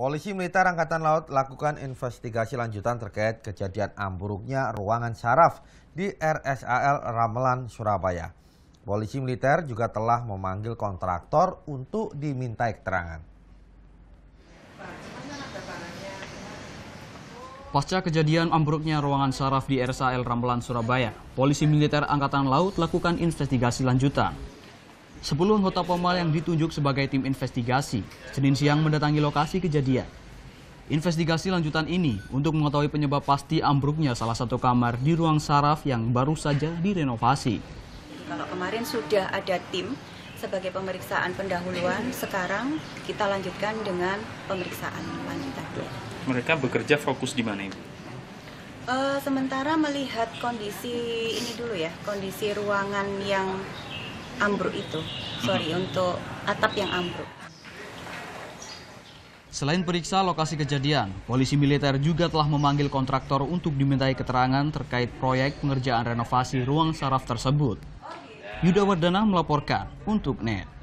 Polisi Militer Angkatan Laut lakukan investigasi lanjutan terkait kejadian ambruknya ruangan saraf di RSAL Ramelan, Surabaya. Polisi militer juga telah memanggil kontraktor untuk dimintai keterangan. Pasca kejadian ambruknya ruangan saraf di RSAL Ramelan, Surabaya, polisi militer Angkatan Laut lakukan investigasi lanjutan. Sepuluh anggota Pomal yang ditunjuk sebagai tim investigasi, Senin siang mendatangi lokasi kejadian. Investigasi lanjutan ini untuk mengetahui penyebab pasti ambruknya salah satu kamar di ruang saraf yang baru saja direnovasi. Kalau kemarin sudah ada tim sebagai pemeriksaan pendahuluan, sekarang kita lanjutkan dengan pemeriksaan lanjutan. Mereka bekerja fokus di mana, Ibu? Uh, sementara melihat kondisi ini dulu ya, kondisi ruangan yang ambruk itu. Sorry, hmm. untuk atap yang ambruk. Selain periksa lokasi kejadian, polisi militer juga telah memanggil kontraktor untuk dimintai keterangan terkait proyek pengerjaan renovasi ruang saraf tersebut. Yuda Wardana melaporkan untuk NET.